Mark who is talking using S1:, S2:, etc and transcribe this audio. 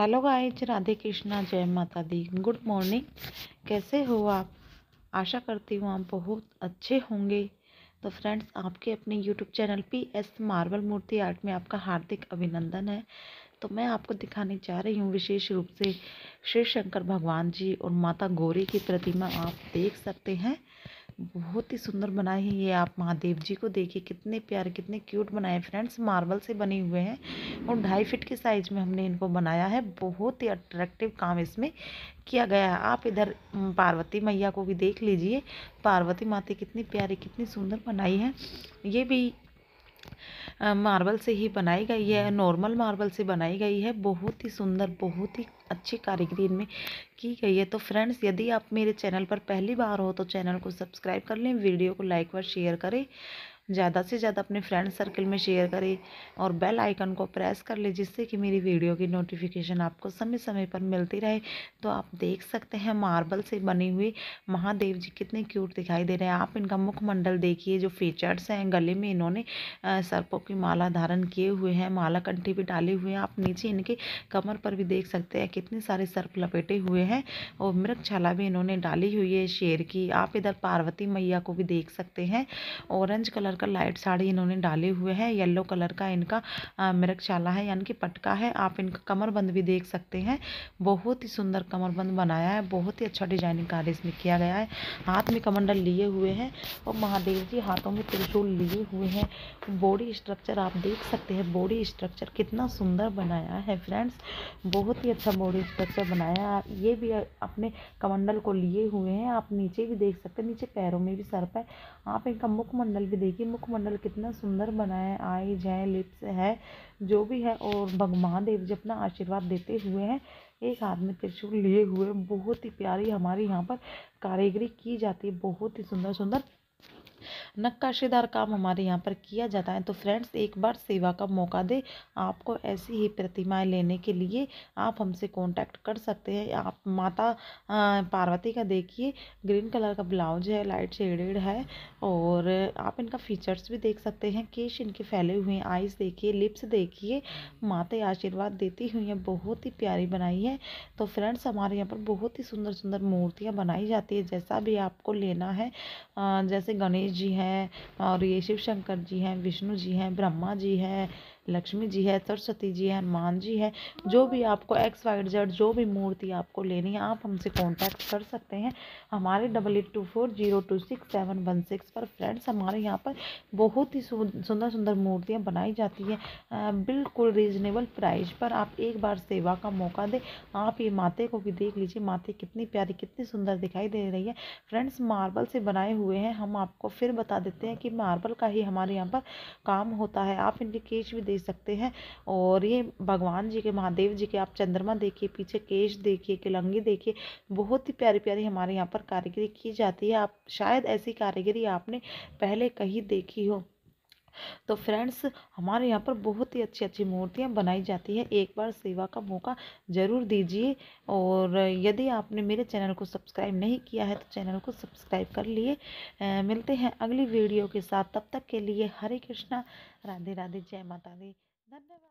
S1: Hello guys Radhe Krishna जय माता दी good morning कैसे हो आप आशा करती हूँ आप बहुत अच्छे होंगे तो फ्रेंड्स आपके अपने YouTube channel P S marble Murti art में आपका हार्दिक अभिनंदन है तो मैं आपको दिखाने जा रही हूँ विशेष रूप से श्री शंकर भगवान जी और माता गौरी की प्रतिमा आप देख सकते हैं बहुत ही सुंदर बनाए हैं ये आप महादेव जी को देखिए कितने प्यारे कितने क्यूट बनाए फ्रेंड्स मार्बल से बने हुए हैं और ढाई फिट के साइज़ में हमने इनको बनाया है बहुत ही अट्रैक्टिव काम इसमें किया गया है आप इधर पार्वती मैया को भी देख लीजिए पार्वती माता कितनी प्यारी कितनी सुंदर बनाई है ये भी मार्बल से ही बनाई गई है हम्म। नॉर्मल मार्बल से बनाई गई है बहुत ही सुंदर बहुत ही अच्छी कारीगरी इनमें की गई है तो फ्रेंड्स यदि आप मेरे चैनल पर पहली बार हो तो चैनल को सब्सक्राइब कर लें वीडियो को लाइक व शेयर करें ज़्यादा से ज़्यादा अपने फ्रेंड सर्कल में शेयर करें और बेल आइकन को प्रेस कर ले जिससे कि मेरी वीडियो की नोटिफिकेशन आपको समय समय पर मिलती रहे तो आप देख सकते हैं मार्बल से बने हुए महादेव जी कितने क्यूट दिखाई दे रहे हैं आप इनका मुखमंडल देखिए जो फीचर्स हैं गले में इन्होंने सर्पों की माला धारण किए हुए हैं माला कंठी भी डाले हुए हैं आप नीचे इनके कमर पर भी देख सकते हैं कितने सारे सर्प लपेटे हुए हैं और मृगछाला भी इन्होंने डाली हुई है शेर की आप इधर पार्वती मैया को भी देख सकते हैं orange colour colour light sari इन्होंने डाले हुए है येलो कलर का इनका मृगशाला है यानी कि पटका है आप इनका कमरबंद भी देख सकते हैं बहुत ही सुंदर कमरबंद बनाया है बहुत ही अच्छा डिजाइनिंग कार्य इसमें किया गया है हाथ में कमंडल लिए हुए हैं और महादेव जी हाथों में त्रिशूल लिए हुए हैं बॉडी स्ट्रक्चर आप देख सकते हैं बॉडी स्ट्रक्चर कितना सुंदर बनाया है फ्रेंड्स बहुत ही अच्छा बॉडी स्ट्रक्चर बनाया है ये भी अपने कमंडल को लिए हुए हैं आप नीचे भी देख सकते हैं नीचे पैरों में भी सर्प है आप इनका मुखमंडल भी देखिए मुखमंडल कितना सुंदर बना है आई जय लिप्स है जो भी है और भगवान देव जी अपना आशीर्वाद देते हुए हैं एक हाथ में त्रिशूल लिए हुए बहुत ही प्यारी हमारी यहाँ पर कारीगरी की जाती है बहुत ही सुंदर सुंदर नक्काशीदार काम हमारे यहाँ पर किया जाता है तो फ्रेंड्स एक बार सेवा का मौका दे आपको ऐसी ही प्रतिमाएं लेने के लिए आप हमसे कांटेक्ट कर सकते हैं आप माता पार्वती का देखिए ग्रीन कलर का ब्लाउज है लाइट शेडेड है और आप इनका फीचर्स भी देख सकते हैं केश इनके फैले हुए हैं आइज़ देखिए लिप्स देखिए माता आशीर्वाद देती हुई हैं बहुत ही प्यारी बनाई है तो फ्रेंड्स हमारे यहाँ पर बहुत ही सुंदर सुंदर मूर्तियाँ बनाई जाती है जैसा भी आपको लेना है जैसे गणेश जी हैं हैं और ये शिव शंकर जी हैं विष्णु जी हैं ब्रह्मा जी हैं लक्ष्मी जी है सरस्वती जी है हनुमान जी है जो भी आपको एक्स वाइड जेड जो भी मूर्ति आपको लेनी है आप हमसे कॉन्टैक्ट कर सकते हैं हमारे double eight two four zero two six seven one six पर फ्रेंड्स हमारे यहाँ पर बहुत ही सुंदर सुंदर मूर्तियाँ बनाई जाती हैं बिल्कुल रीजनेबल प्राइस पर आप एक बार सेवा का मौका दें आप ये माते को भी देख लीजिए माते कितनी प्यारी कितनी सुंदर दिखाई दे रही है फ्रेंड्स मार्बल से बनाए हुए हैं हम आपको फिर बता देते हैं कि मार्बल का ही हमारे यहाँ पर काम होता है आप इनकी केच भी दे ले सकते हैं और ये भगवान जी के महादेव जी के आप चंद्रमा देखिए पीछे केश देखिए किलंगी देखिए बहुत ही प्यारी प्यारी हमारे यहाँ पर कारीगरी की जाती है आप शायद ऐसी कारीगरी आपने पहले कहीं देखी हो तो फ्रेंड्स हमारे यहाँ पर बहुत ही अच्छी अच्छी मूर्तियाँ बनाई जाती है एक बार सेवा का मौका ज़रूर दीजिए और यदि आपने मेरे चैनल को सब्सक्राइब नहीं किया है तो चैनल को सब्सक्राइब कर लिए मिलते हैं अगली वीडियो के साथ तब तक के लिए हरे कृष्णा राधे राधे जय माता दी धन्यवाद